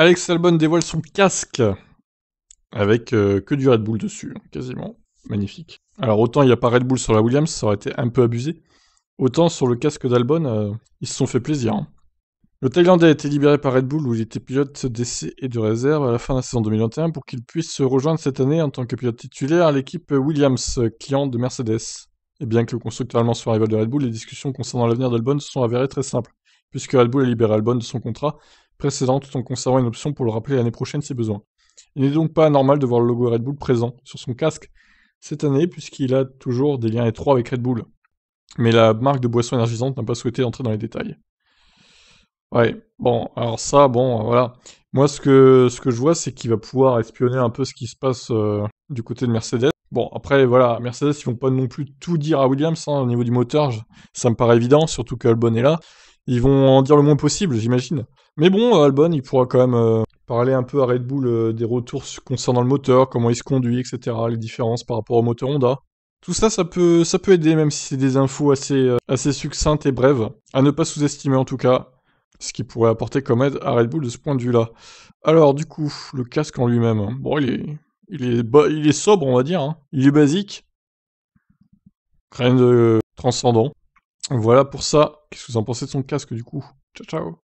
Alex Albon dévoile son casque avec euh, que du Red Bull dessus, hein, quasiment. Magnifique. Alors autant il n'y a pas Red Bull sur la Williams, ça aurait été un peu abusé. Autant sur le casque d'Albon, euh, ils se sont fait plaisir. Hein. Le Thaïlandais a été libéré par Red Bull où il était pilote d'essai et de réserve à la fin de la saison 2021 pour qu'il puisse se rejoindre cette année en tant que pilote titulaire à l'équipe Williams, client de Mercedes. Et bien que le constructeur allemand soit rival de Red Bull, les discussions concernant l'avenir d'Albon se sont avérées très simples, puisque Red Bull a libéré Albon de son contrat précédente tout en conservant une option pour le rappeler l'année prochaine si besoin. Il n'est donc pas normal de voir le logo Red Bull présent sur son casque cette année puisqu'il a toujours des liens étroits avec Red Bull. Mais la marque de boisson énergisante n'a pas souhaité entrer dans les détails. Ouais, bon, alors ça, bon, voilà. Moi, ce que, ce que je vois, c'est qu'il va pouvoir espionner un peu ce qui se passe euh, du côté de Mercedes. Bon, après, voilà, Mercedes, ils vont pas non plus tout dire à Williams hein, au niveau du moteur, ça me paraît évident, surtout que qu'Albon est là. Ils vont en dire le moins possible, j'imagine. Mais bon, Albon, il pourra quand même euh, parler un peu à Red Bull euh, des retours concernant le moteur, comment il se conduit, etc., les différences par rapport au moteur Honda. Tout ça, ça peut, ça peut aider, même si c'est des infos assez, euh, assez succinctes et brèves, à ne pas sous-estimer en tout cas, ce qui pourrait apporter comme aide à Red Bull de ce point de vue-là. Alors, du coup, le casque en lui-même, hein. bon, il est, il est, il est sobre, on va dire, hein. il est basique, rien de transcendant. Voilà pour ça. Qu'est-ce que vous en pensez de son casque du coup Ciao ciao